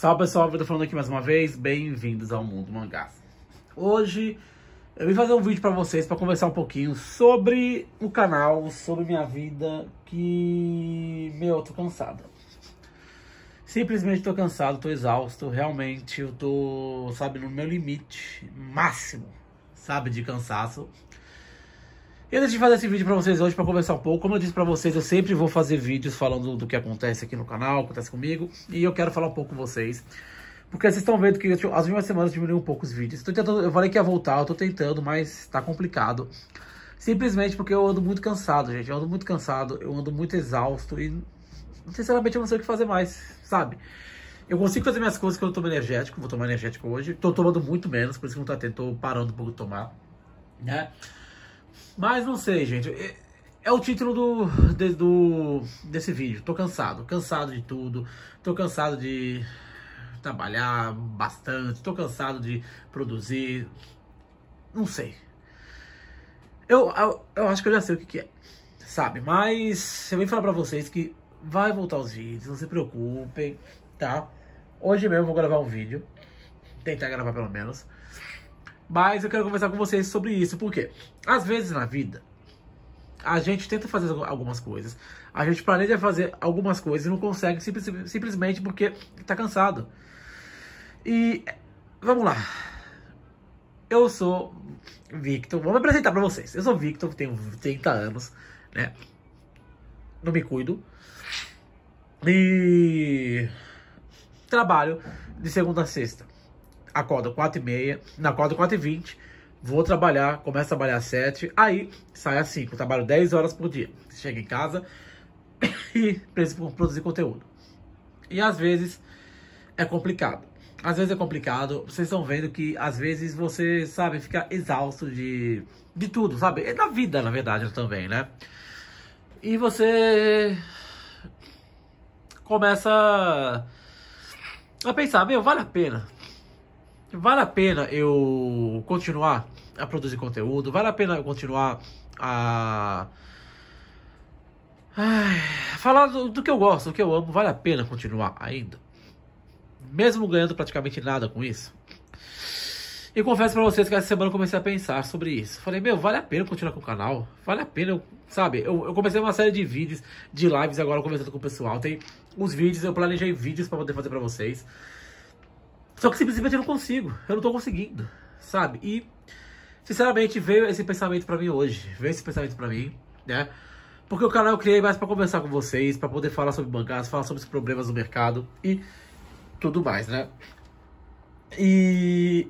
Salve pessoal, eu tô falando aqui mais uma vez, bem-vindos ao Mundo Mangá. Hoje eu vim fazer um vídeo para vocês para conversar um pouquinho sobre o canal, sobre minha vida, que meu, eu tô cansado. Simplesmente tô cansado, tô exausto, realmente eu tô, sabe, no meu limite máximo, sabe, de cansaço. Eu decidi fazer esse vídeo para vocês hoje para conversar um pouco. Como eu disse para vocês, eu sempre vou fazer vídeos falando do que acontece aqui no canal, acontece comigo, e eu quero falar um pouco com vocês. Porque vocês estão vendo que as últimas semanas diminuiu um pouco os vídeos. Tentando, eu falei que ia voltar, eu tô tentando, mas tá complicado. Simplesmente porque eu ando muito cansado, gente. Eu ando muito cansado, eu ando muito exausto e sinceramente eu não sei o que fazer mais, sabe? Eu consigo fazer minhas coisas quando eu tomo energético, vou tomar energético hoje. Tô tomando muito menos, por isso que não tá tendo, tô parando um pouco de tomar, né? Mas não sei, gente. É, é o título do, de, do desse vídeo. Tô cansado. Cansado de tudo. Tô cansado de trabalhar bastante. Tô cansado de produzir. Não sei. Eu, eu, eu acho que eu já sei o que, que é. Sabe? Mas eu vim falar pra vocês que vai voltar os vídeos. Não se preocupem, tá? Hoje mesmo eu vou gravar um vídeo. Tentar gravar pelo menos. Mas eu quero conversar com vocês sobre isso, porque às vezes na vida a gente tenta fazer algumas coisas, a gente planeja fazer algumas coisas e não consegue simples, simplesmente porque tá cansado. E vamos lá. Eu sou Victor, vou me apresentar para vocês. Eu sou Victor, tenho 30 anos, né? Não me cuido. E trabalho de segunda a sexta acordo 4 e meia, na acordo 4 e 20, vou trabalhar, começo a trabalhar às 7, aí sai às 5, trabalho 10 horas por dia. Chego em casa e preciso produzir conteúdo. E às vezes é complicado. Às vezes é complicado, vocês estão vendo que às vezes você, sabe, fica exausto de, de tudo, sabe? É da vida, na verdade, também, né? E você começa a pensar, meu, vale a pena vale a pena eu continuar a produzir conteúdo, vale a pena eu continuar a. Ai, falar do, do, que eu gosto, do que eu amo, vale a pena continuar ainda. Mesmo ganhando praticamente nada com isso. E confesso para vocês que essa semana eu comecei a pensar sobre isso. Falei, meu, vale a pena continuar com o canal? Vale a pena, sabe? Eu, eu, comecei uma série de vídeos, de lives agora conversando com o pessoal. Tem uns vídeos, eu planejei vídeos para poder fazer para vocês. Só que simplesmente eu não consigo, eu não tô conseguindo, sabe? E, sinceramente, veio esse pensamento pra mim hoje, veio esse pensamento pra mim, né? Porque o canal eu criei mais pra conversar com vocês, pra poder falar sobre bancadas, falar sobre os problemas do mercado e tudo mais, né? E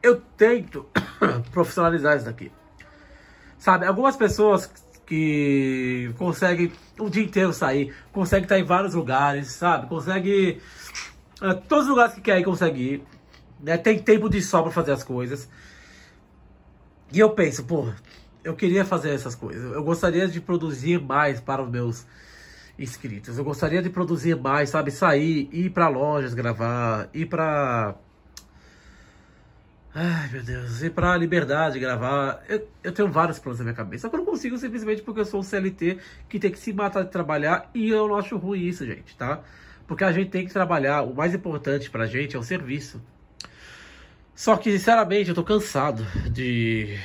eu tento profissionalizar isso daqui. Sabe, algumas pessoas que conseguem o dia inteiro sair, conseguem estar em vários lugares, sabe? Consegue é, todos os lugares que quer ir consegue ir. Né? Tem tempo de sol para fazer as coisas. E eu penso, pô, eu queria fazer essas coisas. Eu gostaria de produzir mais para os meus inscritos. Eu gostaria de produzir mais, sabe? Sair, ir para lojas gravar, ir para Ai, meu Deus, ir pra liberdade gravar. Eu, eu tenho vários planos na minha cabeça. Só que eu não consigo simplesmente porque eu sou um CLT que tem que se matar de trabalhar. E eu não acho ruim isso, gente, tá? Porque a gente tem que trabalhar. O mais importante pra gente é o serviço. Só que, sinceramente, eu tô cansado de.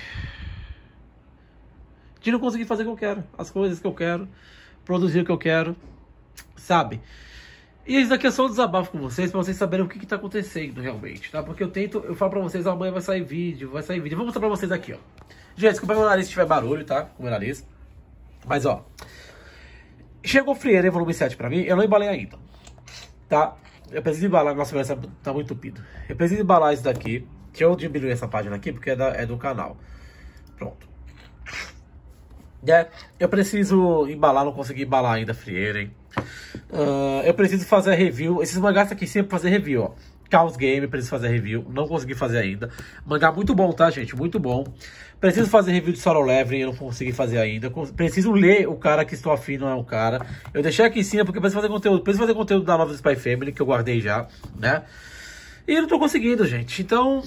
de não conseguir fazer o que eu quero, as coisas que eu quero, produzir o que eu quero, sabe? E isso daqui é só um desabafo com vocês, pra vocês saberem o que, que tá acontecendo realmente, tá? Porque eu tento, eu falo pra vocês, amanhã vai sair vídeo, vai sair vídeo. Vou mostrar pra vocês aqui, ó. Gente, desculpa meu nariz se tiver barulho, tá? Com meu nariz. Mas, ó. Chegou Frieira Volume 7 pra mim, eu não embalei ainda tá? Eu preciso embalar, nossa, essa tá muito tupido. Eu preciso embalar isso daqui. Deixa eu diminuir essa página aqui, porque é, da, é do canal. Pronto. É, eu preciso embalar, não consegui embalar ainda, frieira, hein? Uh, ah, eu preciso fazer review. Esses mangás aqui sempre fazer review, ó. Chaos Game, preciso fazer review, não consegui fazer ainda. Mangá muito bom, tá, gente? Muito bom. Preciso fazer review de Solo Leveling, eu não consegui fazer ainda. Preciso ler o cara que estou afim, não é o cara. Eu deixei aqui em cima porque preciso fazer conteúdo. Preciso fazer conteúdo da nova Spy Family, que eu guardei já, né? E eu não tô conseguindo, gente. Então,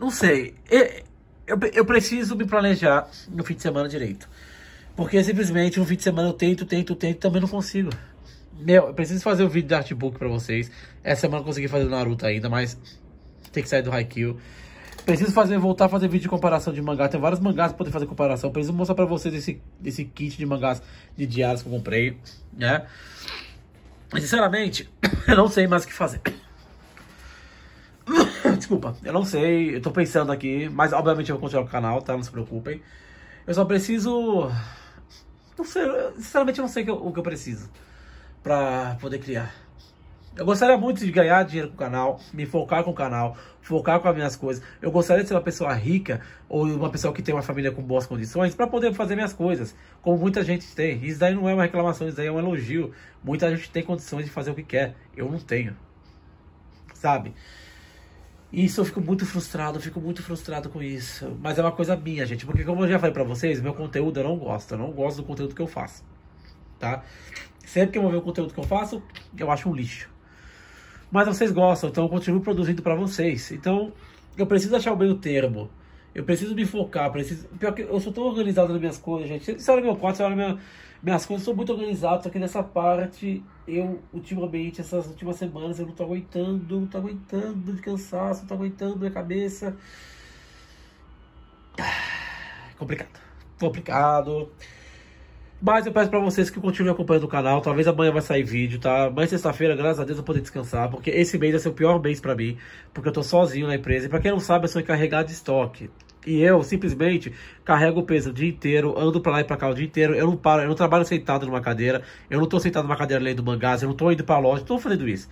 não sei. Eu, eu, eu preciso me planejar no fim de semana direito. Porque simplesmente no fim de semana eu tento, tento, tento, também não consigo. Meu, eu preciso fazer o um vídeo de artbook pra vocês. Essa semana eu consegui fazer o Naruto ainda, mas tem que sair do Haikyuu. Preciso fazer, voltar a fazer vídeo de comparação de mangás. Tem vários mangás pra poder fazer comparação. Preciso mostrar pra vocês esse, esse kit de mangás de diários que eu comprei, né? Mas, sinceramente, eu não sei mais o que fazer. Desculpa, eu não sei, eu tô pensando aqui, mas obviamente eu vou continuar o canal, tá? Não se preocupem. Eu só preciso... Não sei, sinceramente eu não sei o que eu preciso para poder criar. Eu gostaria muito de ganhar dinheiro com o canal, me focar com o canal, focar com as minhas coisas. Eu gostaria de ser uma pessoa rica ou uma pessoa que tem uma família com boas condições para poder fazer minhas coisas, como muita gente tem. Isso daí não é uma reclamação, isso daí é um elogio. Muita gente tem condições de fazer o que quer, eu não tenho. Sabe? Isso eu fico muito frustrado, eu fico muito frustrado com isso. Mas é uma coisa minha, gente, porque como eu já falei para vocês, meu conteúdo eu não gosto, eu não gosto do conteúdo que eu faço. Tá? Sempre que eu vou ver o conteúdo que eu faço, eu acho um lixo. Mas vocês gostam, então eu continuo produzindo para vocês. Então, eu preciso achar o meio termo. Eu preciso me focar, preciso. Pior que eu sou tão organizado nas minhas coisas, gente. Você olha meu quarto, você olha minha... minhas coisas, eu sou muito organizado, só que nessa parte, eu, ultimamente, essas últimas semanas, eu não tô aguentando, não tô aguentando de cansaço, não tô aguentando minha cabeça. Ah, complicado. Complicado. Mas eu peço para vocês que continuem acompanhando o canal. Talvez amanhã vai sair vídeo, tá? Mas sexta-feira, graças a Deus, eu vou poder descansar. Porque esse mês vai ser o pior mês para mim. Porque eu tô sozinho na empresa. E pra quem não sabe, eu sou encarregado de estoque. E eu simplesmente carrego o peso o dia inteiro, ando pra lá e pra cá o dia inteiro. Eu não paro, eu não trabalho sentado numa cadeira. Eu não tô sentado numa cadeira lendo mangás. Eu não tô indo pra loja. Não tô fazendo isso.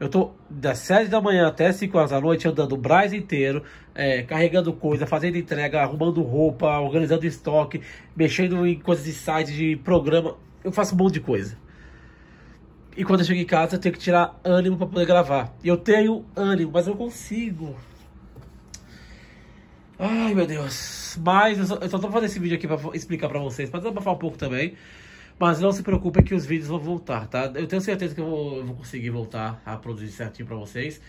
Eu tô das 7 da manhã até 5 horas da noite andando o Braz inteiro, é, carregando coisa, fazendo entrega, arrumando roupa, organizando estoque, mexendo em coisas de site, de programa. Eu faço um monte de coisa. E quando eu chego em casa, eu tenho que tirar ânimo para poder gravar. Eu tenho ânimo, mas eu consigo. Ai, meu Deus. Mas eu só, eu só tô fazendo esse vídeo aqui para explicar para vocês, mas dá pra falar um pouco também. Mas não se preocupe que os vídeos vão voltar, tá? Eu tenho certeza que eu vou, eu vou conseguir voltar a produzir certinho pra vocês.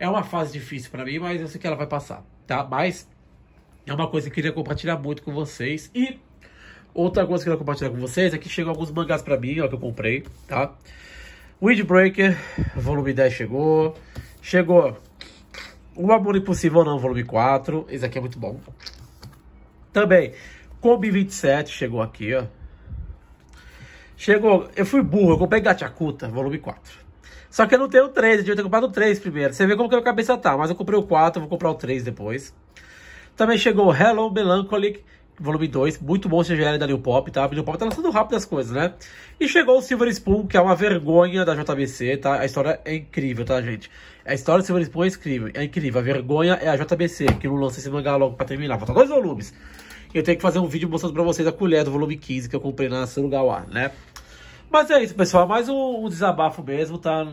É uma fase difícil pra mim, mas eu sei que ela vai passar, tá? Mas é uma coisa que eu queria compartilhar muito com vocês. E outra coisa que eu queria compartilhar com vocês é que chegou alguns mangás pra mim, ó, que eu comprei, tá? Windbreaker, volume 10 chegou. Chegou O Amor Impossível Não, volume 4. Esse aqui é muito bom. Também, Kombi 27 chegou aqui, ó. Chegou, eu fui burro, eu comprei Gachacuta, volume 4. Só que eu não tenho o 3, eu devia ter comprado o 3 primeiro. Você vê como que a minha cabeça tá, mas eu comprei o 4, vou comprar o 3 depois. Também chegou Hello Melancholic, volume 2, muito bom CGL da New Pop, tá? A New Pop tá lançando rápido as coisas, né? E chegou o Silver Spoon, que é uma vergonha da JBC, tá? A história é incrível, tá, gente? A história do Silver Spoon é incrível, é incrível. A vergonha é a JBC, que não lança esse mangá logo pra terminar. Faltam dois volumes eu tenho que fazer um vídeo mostrando pra vocês a colher do volume 15 que eu comprei na Surugawa, né? Mas é isso, pessoal. Mais um, um desabafo mesmo, tá?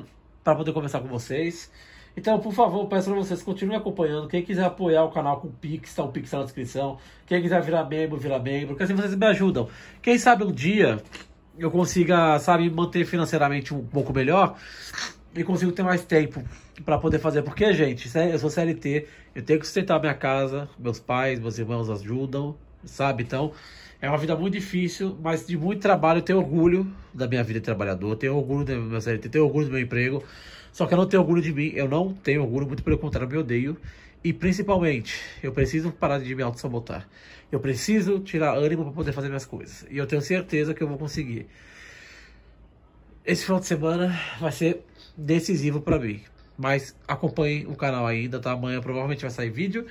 Pra poder conversar com vocês. Então, por favor, peço pra vocês continuem acompanhando. Quem quiser apoiar o canal com o Pix, tá o Pix tá na descrição. Quem quiser virar membro, virar membro. Porque assim vocês me ajudam. Quem sabe um dia eu consiga, sabe, manter financeiramente um pouco melhor e consigo ter mais tempo para poder fazer. Porque, gente, é, eu sou CLT, eu tenho que sustentar minha casa, meus pais, meus irmãos ajudam, sabe? Então, é uma vida muito difícil, mas de muito trabalho. Eu tenho orgulho da minha vida de trabalhador, tenho orgulho da minha CLT, tenho orgulho do meu emprego. Só que eu não tenho orgulho de mim, eu não tenho orgulho, muito pelo contrário, eu me odeio. E principalmente, eu preciso parar de me auto-sabotar. Eu preciso tirar ânimo para poder fazer minhas coisas. E eu tenho certeza que eu vou conseguir. Esse final de semana vai ser decisivo para mim. Mas acompanhe o canal ainda, tá? Amanhã provavelmente vai sair vídeo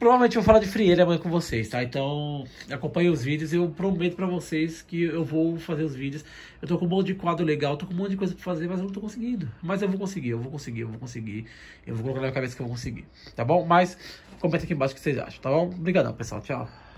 provavelmente eu vou falar de frieira amanhã com vocês, tá? Então acompanhe os vídeos e eu prometo para vocês que eu vou fazer os vídeos. Eu tô com um monte de quadro legal, tô com um monte de coisa pra fazer, mas eu não tô conseguindo. Mas eu vou conseguir, eu vou conseguir, eu vou conseguir. Eu vou colocar na minha cabeça que eu vou conseguir, tá bom? Mas comenta aqui embaixo o que vocês acham, tá bom? Obrigadão, pessoal. Tchau.